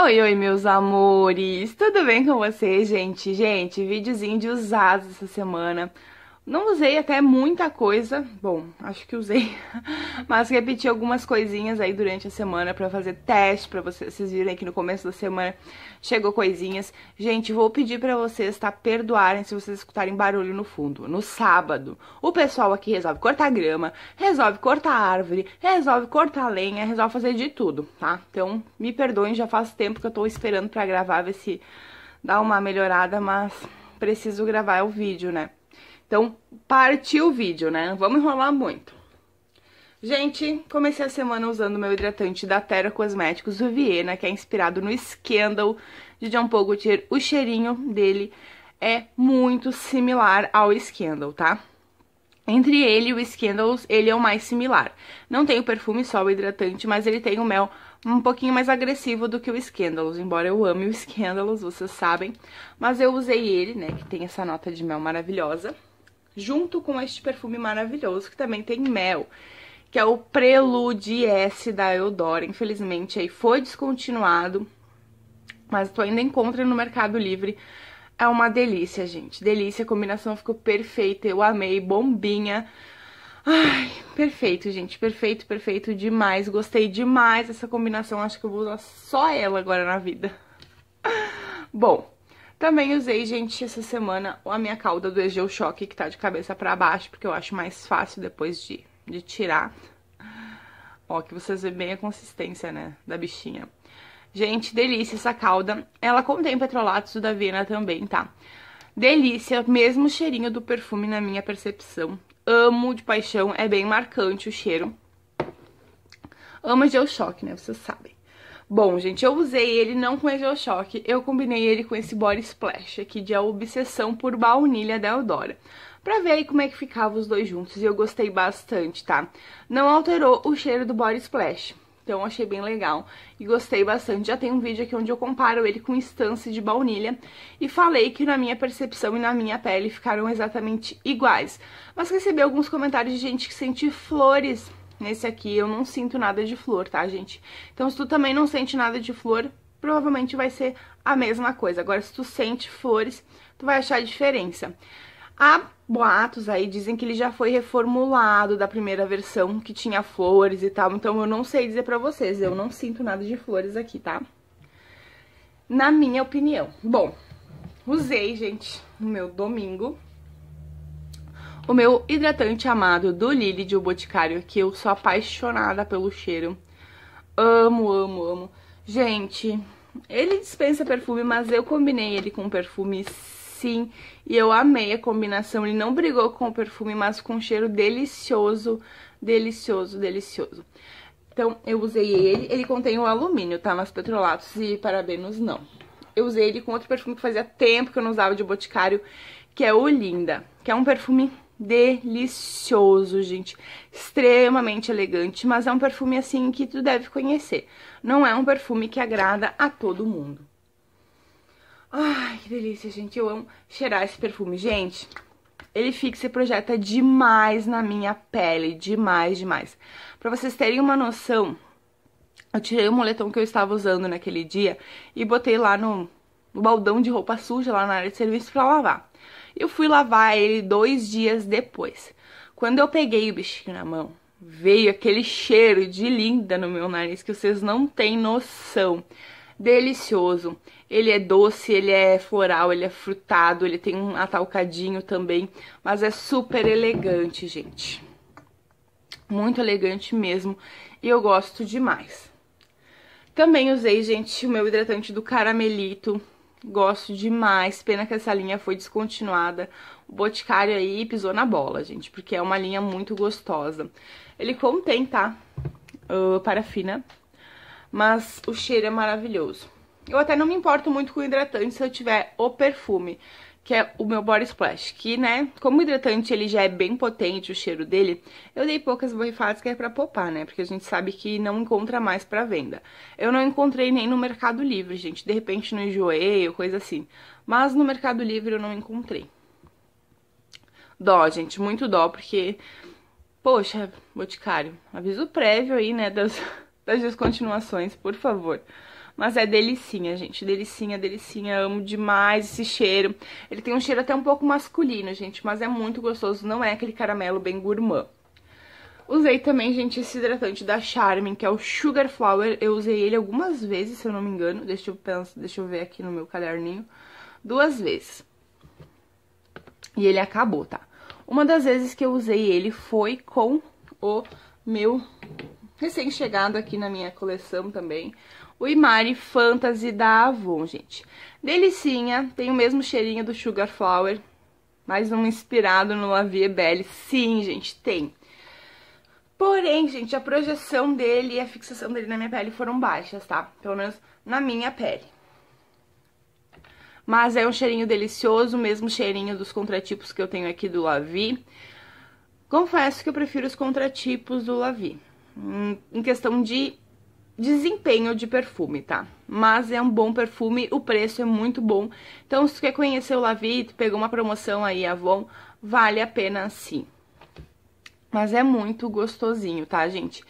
Oi, oi, meus amores! Tudo bem com vocês, gente? Gente, videozinho de usados essa semana. Não usei até muita coisa, bom, acho que usei, mas repeti algumas coisinhas aí durante a semana para fazer teste, para vocês, vocês viram aqui no começo da semana chegou coisinhas. Gente, vou pedir para vocês, tá, perdoarem se vocês escutarem barulho no fundo. No sábado, o pessoal aqui resolve cortar grama, resolve cortar árvore, resolve cortar lenha, resolve fazer de tudo, tá? Então, me perdoem, já faz tempo que eu tô esperando para gravar, ver se dá uma melhorada, mas preciso gravar o vídeo, né? Então, partiu o vídeo, né? Não vamos enrolar muito. Gente, comecei a semana usando meu hidratante da Terra Cosméticos, o Viena, que é inspirado no Scandal de John Paul Gaultier. O cheirinho dele é muito similar ao Scandal, tá? Entre ele e o Scandals, ele é o mais similar. Não tem o perfume, só o hidratante, mas ele tem o mel um pouquinho mais agressivo do que o Scandals, embora eu ame o Scandals, vocês sabem. Mas eu usei ele, né, que tem essa nota de mel maravilhosa junto com este perfume maravilhoso que também tem mel, que é o Prelude S da Eudora. Infelizmente aí foi descontinuado, mas tu ainda encontra no Mercado Livre. É uma delícia, gente. Delícia, a combinação ficou perfeita, eu amei, bombinha. Ai, perfeito, gente. Perfeito, perfeito demais. Gostei demais dessa combinação. Acho que eu vou usar só ela agora na vida. Bom, também usei, gente, essa semana a minha cauda do Egeu Choque, que tá de cabeça pra baixo, porque eu acho mais fácil depois de, de tirar. Ó, que vocês veem bem a consistência, né, da bichinha. Gente, delícia essa calda. Ela contém petrolatos da Vena também, tá? Delícia, mesmo cheirinho do perfume na minha percepção. Amo de paixão, é bem marcante o cheiro. Amo Egeu choque, né? Vocês sabem. Bom, gente, eu usei ele não com Gel Choque, eu combinei ele com esse Body Splash aqui de A Obsessão por Baunilha da Eudora pra ver aí como é que ficava os dois juntos e eu gostei bastante, tá? Não alterou o cheiro do Body Splash, então achei bem legal e gostei bastante. Já tem um vídeo aqui onde eu comparo ele com Stance de baunilha e falei que na minha percepção e na minha pele ficaram exatamente iguais. Mas recebi alguns comentários de gente que sente flores Nesse aqui eu não sinto nada de flor, tá, gente? Então se tu também não sente nada de flor, provavelmente vai ser a mesma coisa. Agora, se tu sente flores, tu vai achar a diferença. Há boatos aí, dizem que ele já foi reformulado da primeira versão, que tinha flores e tal. Então, eu não sei dizer pra vocês, eu não sinto nada de flores aqui, tá? Na minha opinião. Bom, usei, gente, no meu domingo o meu hidratante amado do Lili de O Boticário, que eu sou apaixonada pelo cheiro. Amo, amo, amo. Gente, ele dispensa perfume, mas eu combinei ele com perfume sim, e eu amei a combinação. Ele não brigou com o perfume, mas com um cheiro delicioso, delicioso, delicioso. Então, eu usei ele. Ele contém o alumínio, tá? Mas petrolatos e parabenos não. Eu usei ele com outro perfume que fazia tempo que eu não usava de Boticário, que é o Linda, que é um perfume delicioso, gente. Extremamente elegante, mas é um perfume assim que tu deve conhecer. Não é um perfume que agrada a todo mundo. Ai, que delícia, gente. Eu amo cheirar esse perfume. Gente, ele fixa e projeta demais na minha pele, demais, demais. Pra vocês terem uma noção, eu tirei o moletom que eu estava usando naquele dia e botei lá no, no baldão de roupa suja, lá na área de serviço, pra lavar. Eu fui lavar ele dois dias depois. Quando eu peguei o bichinho na mão, veio aquele cheiro de linda no meu nariz que vocês não têm noção. Delicioso. Ele é doce, ele é floral, ele é frutado, ele tem um atalcadinho também, mas é super elegante, gente. Muito elegante mesmo e eu gosto demais. Também usei, gente, o meu hidratante do Caramelito, Gosto demais. Pena que essa linha foi descontinuada. O Boticário aí pisou na bola, gente, porque é uma linha muito gostosa. Ele contém, tá? Uh, parafina. Mas o cheiro é maravilhoso. Eu até não me importo muito com hidratante se eu tiver o perfume que é o meu Body Splash, que, né, como o hidratante ele já é bem potente, o cheiro dele, eu dei poucas borrifadas que é pra poupar, né, porque a gente sabe que não encontra mais pra venda. Eu não encontrei nem no Mercado Livre, gente, de repente no enjoei ou coisa assim, mas no Mercado Livre eu não encontrei. Dó, gente, muito dó, porque, poxa, Boticário, aviso prévio aí, né, das, das descontinuações, por favor. Mas é delicinha, gente. Delicinha, delicinha. Amo demais esse cheiro. Ele tem um cheiro até um pouco masculino, gente. Mas é muito gostoso. Não é aquele caramelo bem gourmand. Usei também, gente, esse hidratante da Charmin, que é o Sugar Flower. Eu usei ele algumas vezes, se eu não me engano. Deixa eu, pensar, deixa eu ver aqui no meu caderninho. Duas vezes. E ele acabou, tá? Uma das vezes que eu usei ele foi com o meu recém-chegado aqui na minha coleção também o Imari Fantasy da Avon, gente. Delicinha, tem o mesmo cheirinho do Sugar Flower, mais um inspirado no La Vie Belle. Sim, gente, tem. Porém, gente, a projeção dele e a fixação dele na minha pele foram baixas, tá? Pelo menos na minha pele. Mas é um cheirinho delicioso, o mesmo cheirinho dos contratipos que eu tenho aqui do Lavi. Confesso que eu prefiro os contratipos do Lavi. Hum, em questão de desempenho de perfume, tá? Mas é um bom perfume, o preço é muito bom. Então, se tu quer conhecer o Lavit, pegou uma promoção aí, Avon, vale a pena sim. Mas é muito gostosinho, tá, gente?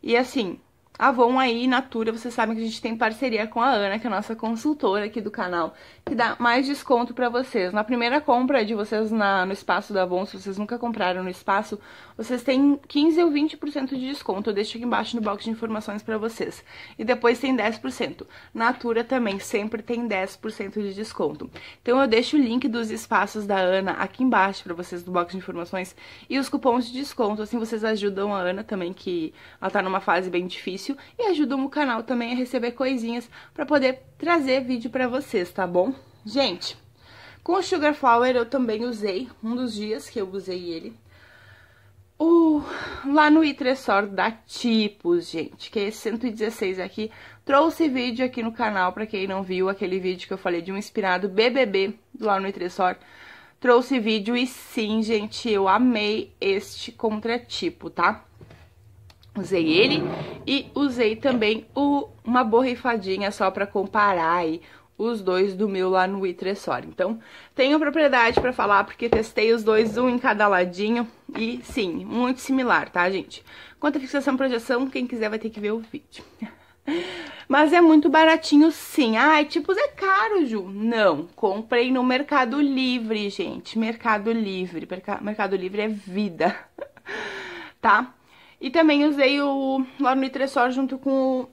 E assim, Avon aí, Natura, vocês sabem que a gente tem parceria com a Ana, que é a nossa consultora aqui do canal, que dá mais desconto pra vocês. Na primeira compra de vocês na, no espaço da Avon, se vocês nunca compraram no espaço, vocês têm 15 ou 20% de desconto. Eu deixo aqui embaixo no box de informações pra vocês. E depois tem 10%. Natura também sempre tem 10% de desconto. Então eu deixo o link dos espaços da Ana aqui embaixo pra vocês do box de informações e os cupons de desconto. Assim vocês ajudam a Ana também, que ela tá numa fase bem difícil fácil e ajudam o canal também a receber coisinhas para poder trazer vídeo para vocês, tá bom? Gente, com o Sugar Flower eu também usei, um dos dias que eu usei ele, O lá no Itressor da Tipos, gente, que é esse 116 aqui. Trouxe vídeo aqui no canal, pra quem não viu, aquele vídeo que eu falei de um inspirado BBB lá no Itressor, Trouxe vídeo e sim, gente, eu amei este contratipo, tá? Usei ele e usei também o, uma borrifadinha só para comparar aí os dois do meu lá no Itresor. Então, tenho propriedade para falar porque testei os dois, um em cada ladinho e sim, muito similar, tá, gente? Quanto à fixação e projeção, quem quiser vai ter que ver o vídeo. Mas é muito baratinho sim. Ai, tipos é caro, Ju. Não, comprei no Mercado Livre, gente. Mercado Livre, Mercado Livre é vida. Tá? E também usei o Loro Nutresol junto com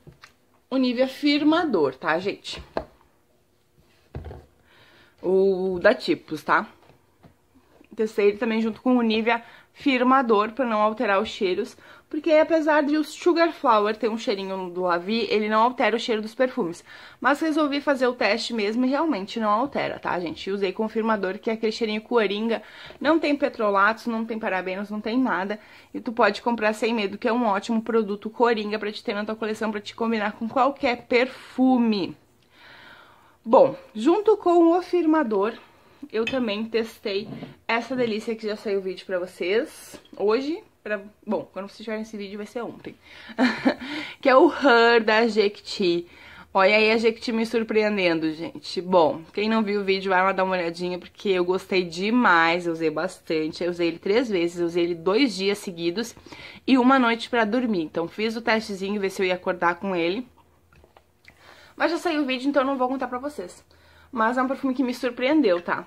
o Nivea Firmador, tá, gente? O da Tipos, tá? testei ele também junto com o Nivea firmador para não alterar os cheiros, porque apesar de o Sugar Flower ter um cheirinho do Lavi, ele não altera o cheiro dos perfumes. Mas resolvi fazer o teste mesmo e realmente não altera, tá, gente? Usei com firmador, que é aquele cheirinho coringa, não tem petrolatos, não tem parabenos, não tem nada, e tu pode comprar sem medo, que é um ótimo produto coringa para te ter na tua coleção, para te combinar com qualquer perfume. Bom, junto com o firmador, eu também testei essa delícia que já saiu o vídeo pra vocês hoje. Pra... Bom, quando vocês tiverem esse vídeo vai ser ontem. que é o Her da Jequiti. Olha aí a Jequiti me surpreendendo, gente. Bom, quem não viu o vídeo, vai lá dar uma olhadinha, porque eu gostei demais, eu usei bastante. Eu usei ele três vezes, eu usei ele dois dias seguidos e uma noite pra dormir. Então fiz o testezinho, ver se eu ia acordar com ele. Mas já saiu o vídeo, então eu não vou contar pra vocês. Mas é um perfume que me surpreendeu, tá?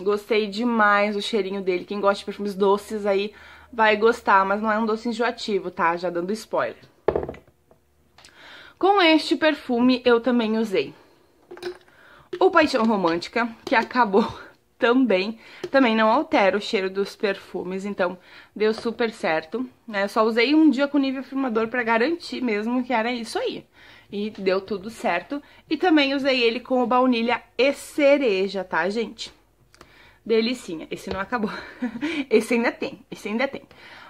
Gostei demais do cheirinho dele. Quem gosta de perfumes doces aí vai gostar, mas não é um doce enjoativo, tá? Já dando spoiler. Com este perfume eu também usei o Paixão Romântica, que acabou também. Também não altera o cheiro dos perfumes, então deu super certo. Né? Eu só usei um dia com nível firmador pra garantir mesmo que era isso aí e deu tudo certo. E também usei ele com baunilha e cereja, tá, gente? Delicinha. Esse não acabou. Esse ainda tem, esse ainda tem.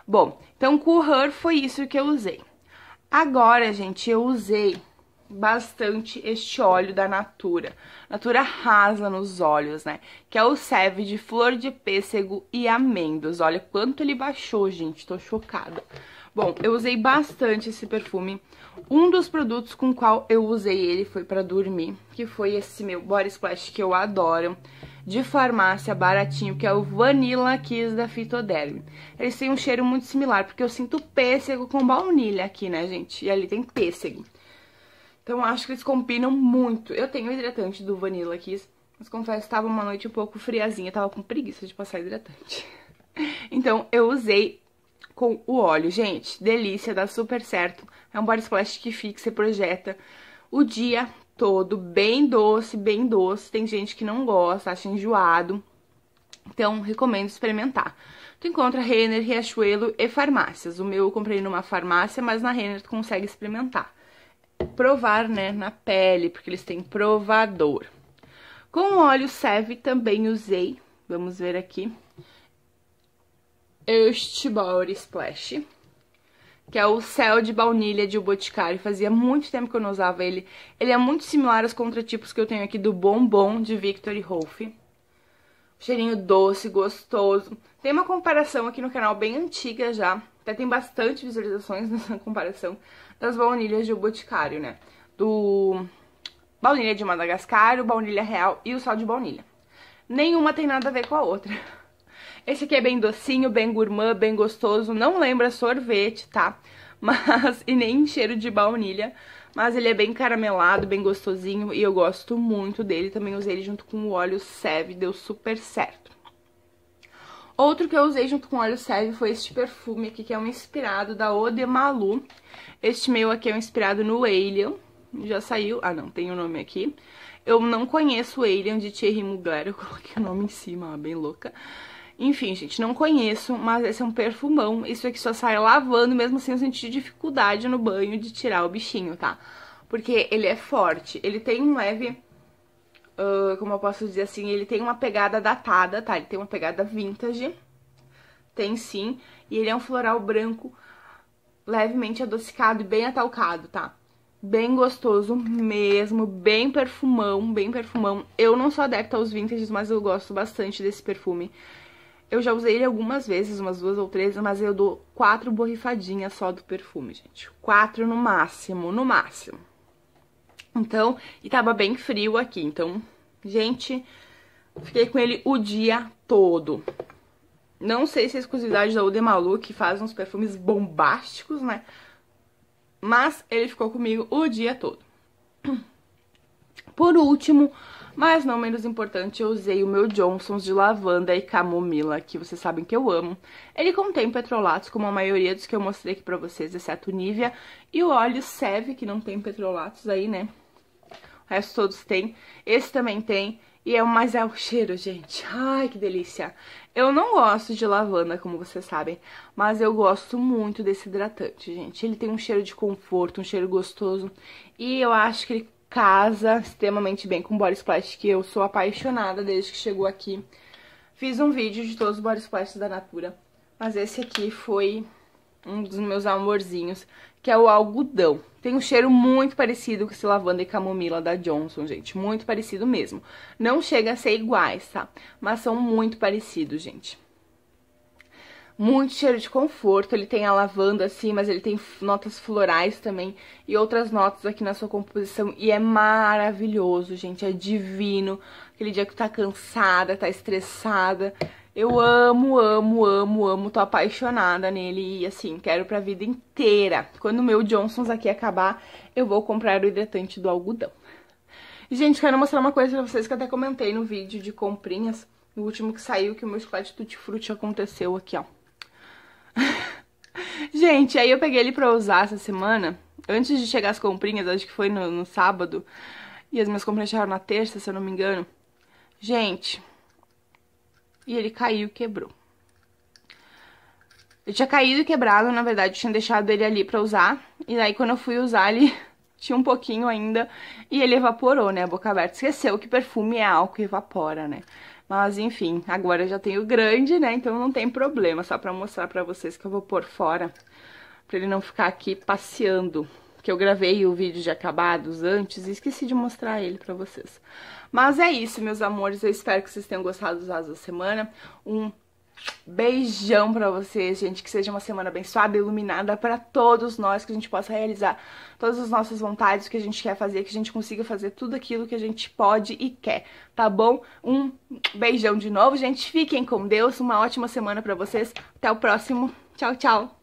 Bom, então com o Her foi isso que eu usei. Agora, gente, eu usei bastante este óleo da Natura. Natura rasa nos olhos, né? Que é o Seve de flor de pêssego e amêndoas. Olha quanto ele baixou, gente. Tô chocada. Bom, eu usei bastante esse perfume. Um dos produtos com qual eu usei ele foi para dormir, que foi esse meu Body Splash que eu adoro, de farmácia, baratinho, que é o Vanilla Kiss da Fitoderm. Eles têm um cheiro muito similar, porque eu sinto pêssego com baunilha aqui, né, gente? E ali tem pêssego. Então acho que eles combinam muito. Eu tenho o hidratante do Vanilla Kiss, mas confesso que uma noite um pouco friazinha, tava com preguiça de passar hidratante. Então eu usei com o óleo. Gente, delícia, dá super certo. É um body splash que fixa e projeta o dia todo, bem doce, bem doce. Tem gente que não gosta, acha enjoado. Então, recomendo experimentar. Tu encontra Renner, Riachuelo e farmácias. O meu eu comprei numa farmácia, mas na Renner tu consegue experimentar. Provar, né, na pele, porque eles têm provador. Com o óleo Seve também usei, vamos ver aqui, Eustibor Splash, que é o céu de baunilha de O Boticário. Fazia muito tempo que eu não usava ele. Ele é muito similar aos contratipos que eu tenho aqui do Bombom de Victor e Rolf. Cheirinho doce, gostoso. Tem uma comparação aqui no canal bem antiga já. Até tem bastante visualizações nessa comparação das baunilhas de O Boticário, né? Do baunilha de Madagascar, o baunilha real e o sal de baunilha. Nenhuma tem nada a ver com a outra. Esse aqui é bem docinho, bem gourmand, bem gostoso, não lembra sorvete, tá? Mas, e nem cheiro de baunilha, mas ele é bem caramelado, bem gostosinho e eu gosto muito dele. Também usei ele junto com o óleo Seve, deu super certo. Outro que eu usei junto com o óleo Seve foi este perfume aqui, que é um inspirado da Ode Malu. Este meu aqui é um inspirado no Alien, já saiu, ah não, tem o um nome aqui. Eu não conheço o Alien de Thierry Mugler, eu coloquei o nome em cima, ó, bem louca. Enfim, gente, não conheço, mas esse é um perfumão. Isso aqui só sai lavando, mesmo assim eu dificuldade no banho de tirar o bichinho, tá? Porque ele é forte, ele tem um leve... Uh, como eu posso dizer assim, ele tem uma pegada datada, tá? Ele tem uma pegada vintage, tem sim, e ele é um floral branco levemente adocicado e bem atalcado, tá? Bem gostoso mesmo, bem perfumão, bem perfumão. Eu não sou adepta aos vintages, mas eu gosto bastante desse perfume. Eu já usei ele algumas vezes, umas duas ou três, mas eu dou quatro borrifadinhas só do perfume, gente. Quatro no máximo, no máximo. Então, e tava bem frio aqui, então, gente, fiquei com ele o dia todo. Não sei se é exclusividade da Malu, que faz uns perfumes bombásticos, né? Mas ele ficou comigo o dia todo. Por último, mas não menos importante, eu usei o meu Johnson's de lavanda e camomila, que vocês sabem que eu amo. Ele contém petrolatos, como a maioria dos que eu mostrei aqui pra vocês, exceto Nivea. E o óleo Seve, que não tem petrolatos aí, né? O resto todos tem. Esse também tem. E é, mas é o cheiro, gente. Ai, que delícia. Eu não gosto de lavanda, como vocês sabem, mas eu gosto muito desse hidratante, gente. Ele tem um cheiro de conforto, um cheiro gostoso, e eu acho que ele casa extremamente bem com body splash, que eu sou apaixonada desde que chegou aqui. Fiz um vídeo de todos os body splashes da Natura, mas esse aqui foi um dos meus amorzinhos, que é o algodão. Tem um cheiro muito parecido com esse lavanda e camomila da Johnson, gente. Muito parecido mesmo. Não chega a ser iguais, tá? Mas são muito parecidos, gente muito cheiro de conforto. Ele tem a lavanda, assim, mas ele tem notas florais também e outras notas aqui na sua composição. E é maravilhoso, gente. É divino. Aquele dia que tá cansada, tá estressada. Eu amo, amo, amo, amo. Tô apaixonada nele e, assim, quero pra vida inteira. Quando o meu Johnson's aqui acabar, eu vou comprar o hidratante do algodão. Gente, quero mostrar uma coisa pra vocês que eu até comentei no vídeo de comprinhas. No último que saiu, que o meu chocolate tutti-frutti aconteceu aqui, ó. Gente, aí eu peguei ele pra usar essa semana. Antes de chegar as comprinhas, acho que foi no, no sábado. E as minhas comprinhas chegaram na terça, se eu não me engano. Gente. E ele caiu e quebrou. Eu tinha caído e quebrado, na verdade, eu tinha deixado ele ali pra usar. E daí quando eu fui usar, ele tinha um pouquinho ainda. E ele evaporou, né? A boca aberta. Esqueceu que perfume é álcool e evapora, né? Mas enfim, agora eu já tenho grande, né? Então não tem problema, só pra mostrar pra vocês que eu vou pôr fora. Pra ele não ficar aqui passeando. Que eu gravei o vídeo de acabados antes e esqueci de mostrar ele pra vocês. Mas é isso, meus amores. Eu espero que vocês tenham gostado dos asas da semana. Um Beijão para vocês, gente. Que seja uma semana abençoada, iluminada para todos nós, que a gente possa realizar todas as nossas vontades, o que a gente quer fazer, que a gente consiga fazer tudo aquilo que a gente pode e quer, tá bom? Um beijão de novo, gente. Fiquem com Deus. Uma ótima semana para vocês. Até o próximo. Tchau, tchau.